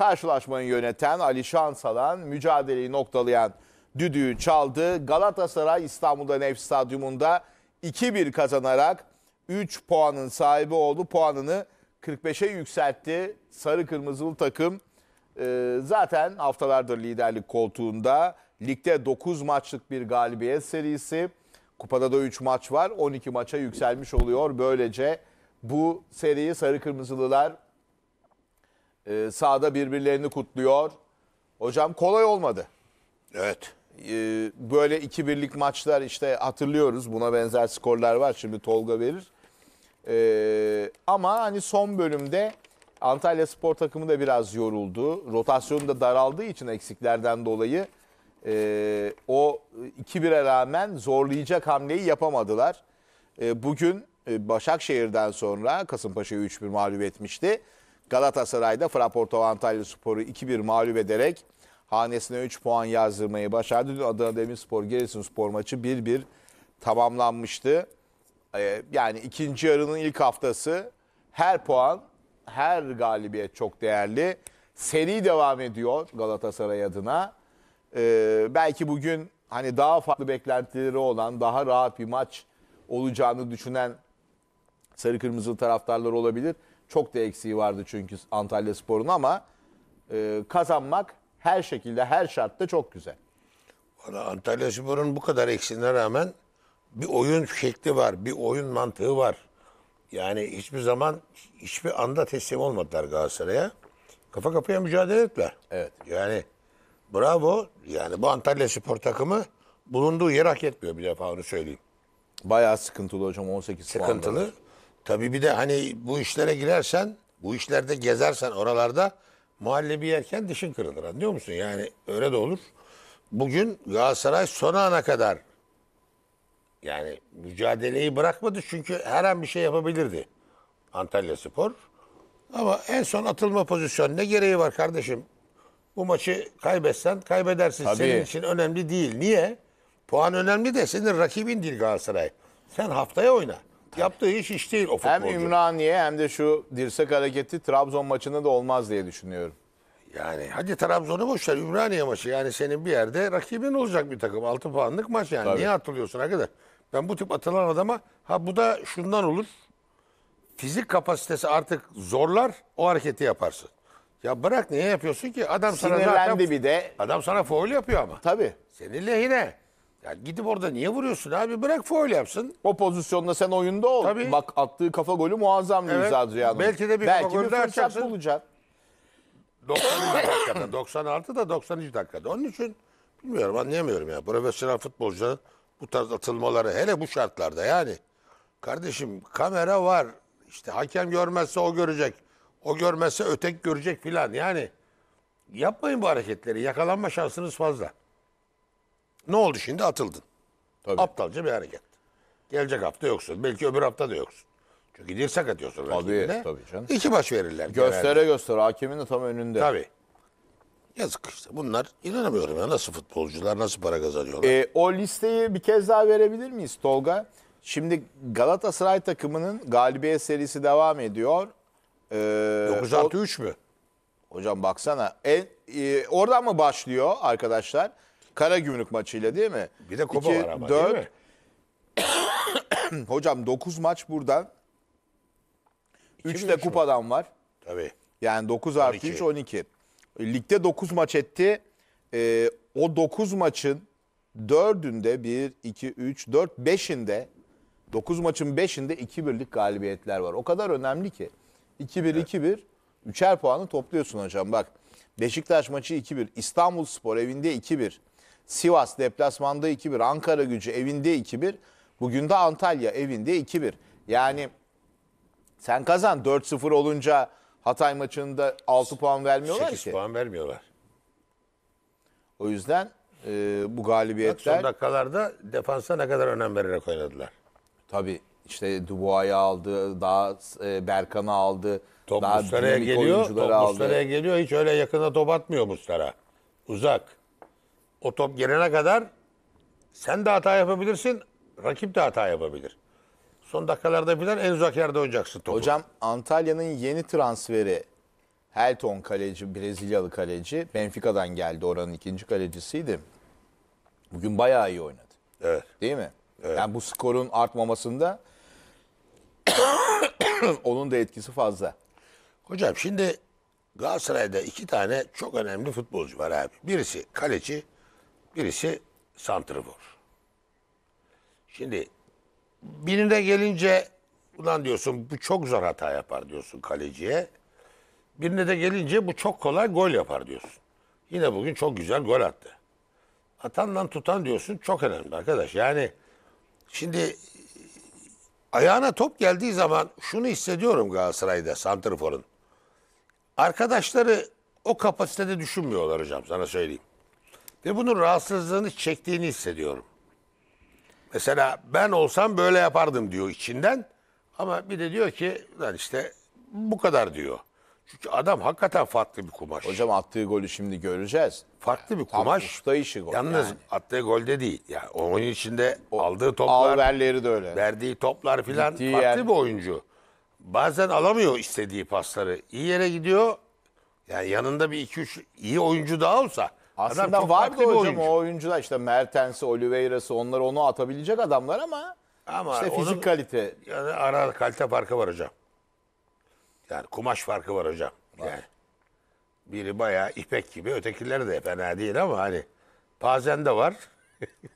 Karşılaşmayı yöneten Ali Şansalan mücadeleyi noktalayan düdüğü çaldı. Galatasaray İstanbul'da Nefs Stadyumunda 2-1 kazanarak 3 puanın sahibi oldu. Puanını 45'e yükseltti. Sarı Kırmızılı takım e, zaten haftalardır liderlik koltuğunda. Ligde 9 maçlık bir galibiyet serisi. Kupada da 3 maç var. 12 maça yükselmiş oluyor. Böylece bu seriyi Sarı Kırmızılılar e, ee, sahada birbirlerini kutluyor. Hocam kolay olmadı. Evet. E, böyle iki birlik maçlar işte hatırlıyoruz. Buna benzer skorlar var. Şimdi Tolga verir. E, ama hani son bölümde Antalya spor takımı da biraz yoruldu. Rotasyonu da daraldığı için eksiklerden dolayı e, o 2-1'e rağmen zorlayacak hamleyi yapamadılar. E, bugün Başakşehir'den sonra Kasımpaşa'yı 3-1 mağlup etmişti. Galatasaray'da Fraport Avantajlı Sporu 2-1 mağlup ederek hanesine 3 puan yazdırmayı başardı. Dün Adana Demirspor spor maçı 1-1 tamamlanmıştı. Ee, yani ikinci yarının ilk haftası her puan, her galibiyet çok değerli. Seri devam ediyor Galatasaray adına. Ee, belki bugün hani daha farklı beklentileri olan, daha rahat bir maç olacağını düşünen sarı kırmızı taraftarlar olabilir. Çok da eksiği vardı çünkü Antalya Spor'un ama e, kazanmak her şekilde, her şartta çok güzel. Valla Antalya Spor'un bu kadar eksiğine rağmen bir oyun şekli var, bir oyun mantığı var. Yani hiçbir zaman, hiçbir anda teslim olmadılar Galatasaray'a. Kafa kapıya mücadele ettiler. Evet. Yani bravo. Yani bu Antalya Spor takımı bulunduğu yer hak etmiyor bir defa onu söyleyeyim. Bayağı sıkıntılı hocam 18 sıkıntılı. puandalar. Sıkıntılı. Tabii bir de hani bu işlere girersen, bu işlerde gezersen oralarda muhallebi yerken dişin kırılır anlıyor musun? Yani öyle de olur. Bugün Galatasaray son ana kadar yani mücadeleyi bırakmadı çünkü her an bir şey yapabilirdi Antalya Spor. Ama en son atılma pozisyonu ne gereği var kardeşim? Bu maçı kaybetsen kaybedersin. Tabii. Senin için önemli değil. Niye? Puan önemli de senin rakibin değil Galatasaray. Sen haftaya oyna. Yaptığı iş iş değil o futbolcu. Hem Ümraniye hem de şu dirsek hareketi Trabzon maçında da olmaz diye düşünüyorum. Yani hadi Trabzon'u boş ver Ümraniye maçı. Yani senin bir yerde rakibin olacak bir takım. 6 puanlık maç yani. Tabii. Niye atılıyorsun arkadaş? Ben bu tip atılan adama ha bu da şundan olur. Fizik kapasitesi artık zorlar o hareketi yaparsın. Ya bırak niye yapıyorsun ki? Adam sana Sinirlendi zaten, bir de. Adam sana foul yapıyor ama. Tabii. Senin lehine. Ya gidip orada niye vuruyorsun abi? Bırak foul yapsın. O pozisyonda sen oyunda ol. Tabii. Bak attığı kafa golü muazzam bir evet. Adriano'nun. Belki de bir Belki bir fırsat bulacak. 90 dakikada, 96 da 93 dakikada. Onun için bilmiyorum anlayamıyorum ya. Profesyonel futbolcuların bu tarz atılmaları hele bu şartlarda yani. Kardeşim kamera var. İşte hakem görmezse o görecek. O görmezse ötek görecek filan. Yani yapmayın bu hareketleri. Yakalanma şansınız fazla. Ne oldu şimdi? Atıldın. Tabii. Aptalca bir hareket. Gelecek hafta yoksun. Belki öbür hafta da yoksun. Çünkü dirsek sakatıyorsun rakibine. Tabii, tabii canım. İki baş verirler. Göstere genelde. göster. Hakemin de tam önünde. Tabii. Yazık işte. Bunlar inanamıyorum ya. Nasıl futbolcular, nasıl para kazanıyorlar? E, o listeyi bir kez daha verebilir miyiz Tolga? Şimdi Galatasaray takımının galibiyet serisi devam ediyor. Ee, 9 artı 3 mü? Hocam baksana. En, e, oradan mı başlıyor arkadaşlar? Kara Gümrük maçıyla değil mi? Bir de Kopa var ama dört. değil mi? Hocam 9 maç burada. 3 de kupadan var. Tabii. Yani 9 artı 3 12. Ligde 9 maç etti. Ee, o 9 maçın 4'ünde 1, 2, 3, 4, 5'inde 9 maçın 5'inde 2-1'lik galibiyetler var. O kadar önemli ki. 2-1, 2-1, 3'er puanı topluyorsun hocam. Bak Beşiktaş maçı 2-1, İstanbul Spor evinde 2-1, Sivas deplasmanda 2-1. Ankara gücü evinde 2-1. Bugün de Antalya evinde 2-1. Yani sen kazan 4-0 olunca Hatay maçında 6 puan vermiyorlar 8 ki. 8 puan vermiyorlar. O yüzden e, bu galibiyetler... Son dakikalarda defansa ne kadar önem vererek oynadılar. Tabii işte Dubois'ı aldı, daha e, Berkan'ı aldı. Top daha Mustara'ya geliyor, top aldı. Mustara'ya geliyor. Hiç öyle yakına top atmıyor Mustara. Uzak o top gelene kadar sen de hata yapabilirsin, rakip de hata yapabilir. Son dakikalarda filan en uzak yerde oynayacaksın topu. Hocam Antalya'nın yeni transferi Helton kaleci, Brezilyalı kaleci. Benfica'dan geldi oranın ikinci kalecisiydi. Bugün bayağı iyi oynadı. Evet. Değil mi? Evet. Yani bu skorun artmamasında onun da etkisi fazla. Hocam şimdi Galatasaray'da iki tane çok önemli futbolcu var abi. Birisi kaleci, Birisi santrifor. Şimdi birine gelince ulan diyorsun bu çok zor hata yapar diyorsun kaleciye. Birine de gelince bu çok kolay gol yapar diyorsun. Yine bugün çok güzel gol attı. Atandan tutan diyorsun çok önemli arkadaş. Yani şimdi ayağına top geldiği zaman şunu hissediyorum Galatasaray'da Santrfor'un. Arkadaşları o kapasitede düşünmüyorlar hocam sana söyleyeyim. Ve bunun rahatsızlığını çektiğini hissediyorum. Mesela ben olsam böyle yapardım diyor içinden. Ama bir de diyor ki lan işte bu kadar diyor. Çünkü adam hakikaten farklı bir kumaş. Hocam attığı golü şimdi göreceğiz. Farklı bir kumaş. usta işi gol Yalnız yani. attığı golde değil. Yani oyun içinde aldığı toplar, Alverleri de öyle. verdiği toplar filan farklı yer. bir oyuncu. Bazen alamıyor istediği pasları. İyi yere gidiyor. Yani yanında bir iki üç iyi oyuncu daha olsa aslında var vardı bir hocam oyuncu. o oyuncular işte Mertens'i, Oliveira'sı onları onu atabilecek adamlar ama, Ama işte fizik onun- kalite. Yani ara kalite farkı var hocam. Yani kumaş farkı var hocam. Yani biri bayağı ipek gibi, ötekileri de fena değil ama hani bazen de var,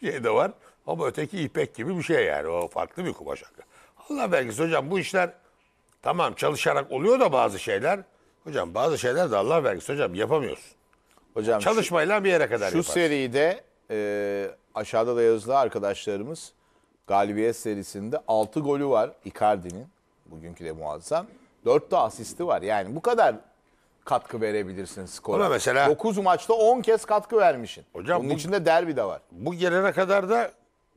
şey de var ama öteki ipek gibi bir şey yani. O farklı bir kumaş hakkı. Allah vergisi hocam bu işler tamam çalışarak oluyor da bazı şeyler. Hocam bazı şeyler de Allah vergisi hocam yapamıyorsun. Hocam Çalışmayla bir yere kadar şu yaparsın. seride e, aşağıda da yazılı arkadaşlarımız galibiyet serisinde 6 golü var Icardi'nin. Bugünkü de muazzam. 4 de asisti var. Yani bu kadar katkı verebilirsin skora. Ama mesela- 9 maçta 10 kez katkı vermişsin. Hocam Bunun bu- içinde derbi de var. Bu gelene kadar da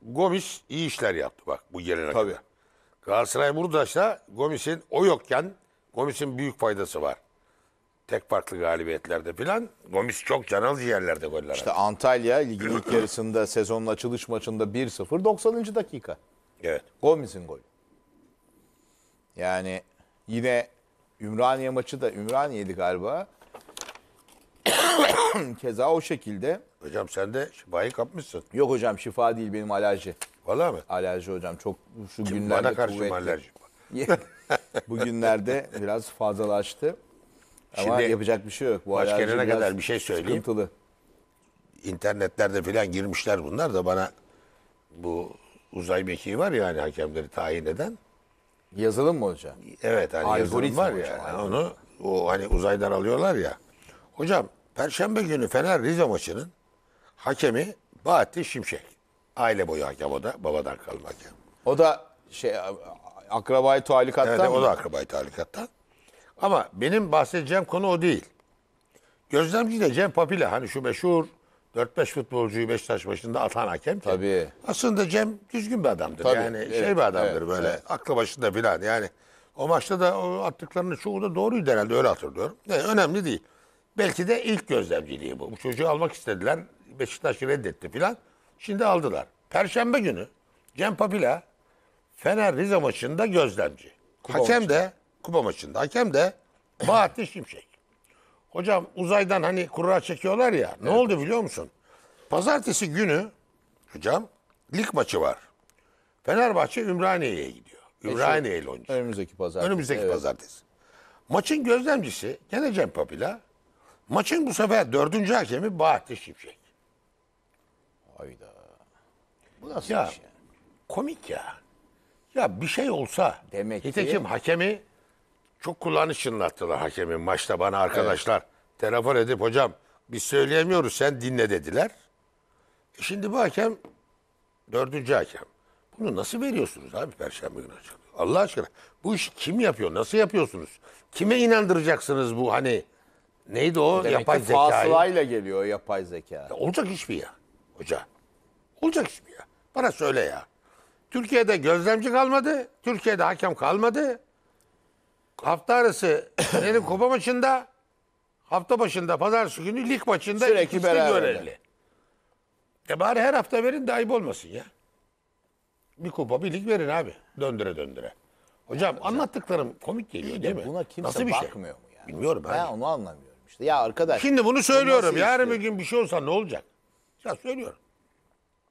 Gomis iyi işler yaptı bak bu gelene Tabii. kadar. Galatasaray Murdaş'ta Gomis'in o yokken Gomis'in büyük faydası var. Tek farklı galibiyetlerde filan. Gomis çok canalı ciğerlerde goller İşte atıyor. Antalya ligin ilk yarısında sezonun açılış maçında 1-0 90. dakika. Evet. Gomis'in golü. Yani yine Ümraniye maçı da Ümraniye'ydi galiba. Keza o şekilde. Hocam sen de şifayı kapmışsın. Yok hocam şifa değil benim alerji. Valla mı? Alerji hocam çok şu Şimdi günlerde bana karşı mı kuvvetli. alerjik? bu günlerde biraz fazlalaştı. Ama Şimdi yapacak bir şey yok. Bu başkenene kadar bir şey söyleyeyim. Sıkıntılı. İnternetlerde falan girmişler bunlar da bana bu uzay mekiği var ya hani hakemleri tayin eden. Yazılım mı hocam? Evet hani Algoritma yazılım var ya. Yani onu o hani uzaydan alıyorlar ya. Hocam Perşembe günü Fener Rize maçının hakemi Bahattin Şimşek. Aile boyu hakem o da babadan kalma hakem. O da şey akrabayı tualikattan evet, mı? O da akrabayı tualikattan. Ama benim bahsedeceğim konu o değil. Gözlemci de Cem Papile hani şu meşhur 4-5 futbolcuyu Beşiktaş başında atan hakem. Tabii. Aslında Cem düzgün bir adamdır. Tabii, yani şey evet, şey bir adamdır evet, böyle evet. aklı başında filan. Yani o maçta da o attıklarının çoğu da doğruydu herhalde öyle hatırlıyorum. Yani önemli değil. Belki de ilk gözlemciliği bu. Bu çocuğu almak istediler. Beşiktaş reddetti filan. Şimdi aldılar. Perşembe günü Cem Papila Fener Rize maçında gözlemci. Kuba hakem maçında. de kupa maçında. Hakem de Bahattin Şimşek. Hocam uzaydan hani kura çekiyorlar ya. Ne evet. oldu biliyor musun? Pazartesi günü hocam lig maçı var. Fenerbahçe Ümraniye'ye gidiyor. E, şey, Ümraniye ile oynayacak. Önümüzdeki pazartesi. Önümüzdeki evet. pazartesi. Maçın gözlemcisi gene Cem Papila. Maçın bu sefer dördüncü hakemi Bahattin Şimşek. Hayda. Bu nasıl ya, iş ya? Komik ya. Ya bir şey olsa. Demek nitekim ki... hakemi çok kulağını çınlattılar hakemin maçta bana arkadaşlar. Evet. Telefon edip hocam biz söyleyemiyoruz sen dinle dediler. E şimdi bu hakem dördüncü hakem. Bunu nasıl veriyorsunuz abi Perşembe günü açıklıyor. Allah aşkına bu işi kim yapıyor? Nasıl yapıyorsunuz? Kime inandıracaksınız bu hani neydi o Demek yapay zeka? Fasılayla geliyor yapay zeka. Ya olacak iş mi ya hoca? Olacak iş mi ya? Bana söyle ya. Türkiye'de gözlemci kalmadı. Türkiye'de hakem kalmadı hafta arası benim kupa maçında hafta başında pazartesi günü lig maçında Sürekli beraber. görevli. E bari her hafta verin de ayıp olmasın ya. Bir kupa bir lig verin abi. Döndüre döndüre. Hocam anlattıklarım komik geliyor değil mi? Buna kimse Nasıl bir şey? bakmıyor mu yani? Bilmiyorum ben. onu anlamıyorum işte. Ya arkadaş. Şimdi bunu söylüyorum. Yarın bir gün bir şey olsa ne olacak? Ya söylüyorum.